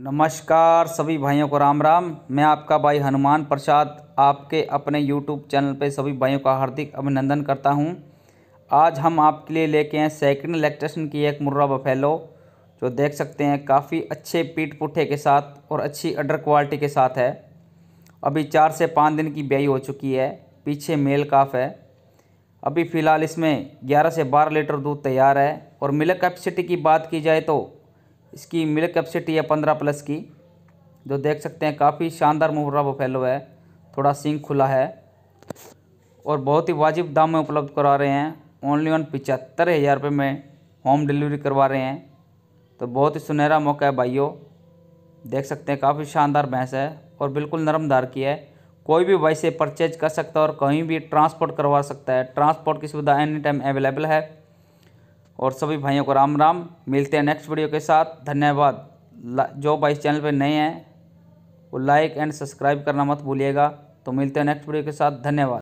नमस्कार सभी भाइयों को राम राम मैं आपका भाई हनुमान प्रसाद आपके अपने यूट्यूब चैनल पर सभी भाइयों का हार्दिक अभिनंदन करता हूं आज हम आपके लिए लेके आए सेकंड इलेक्ट्रेशन की एक मुर्रा बफेलो जो देख सकते हैं काफ़ी अच्छे पीठ पुठे के साथ और अच्छी अडर क्वालिटी के साथ है अभी चार से पाँच दिन की ब्याई हो चुकी है पीछे मेल काफ है अभी फ़िलहाल इसमें ग्यारह से बारह लीटर दूध तैयार है और मिल्क कैपेसिटी की बात की जाए तो इसकी मिल कैपेसिटी है पंद्रह प्लस की जो देख सकते हैं काफ़ी शानदार मुहर्रा बफेलो है थोड़ा सिंक खुला है और बहुत ही वाजिब दाम में उपलब्ध करा रहे हैं ओनली ऑन पिचहत्तर हज़ार रुपये में होम डिलीवरी करवा रहे हैं तो बहुत ही सुनहरा मौका है भाइयों देख सकते हैं काफ़ी शानदार भैंस है और बिल्कुल नरम धार की है कोई भी भाई से परचेज कर सकता है और कहीं भी ट्रांसपोर्ट करवा सकता है ट्रांसपोर्ट की सुविधा एनी टाइम अवेलेबल है और सभी भाइयों को राम राम मिलते हैं नेक्स्ट वीडियो के साथ धन्यवाद जो भाई चैनल पर नए हैं वो लाइक एंड सब्सक्राइब करना मत भूलिएगा तो मिलते हैं नेक्स्ट वीडियो के साथ धन्यवाद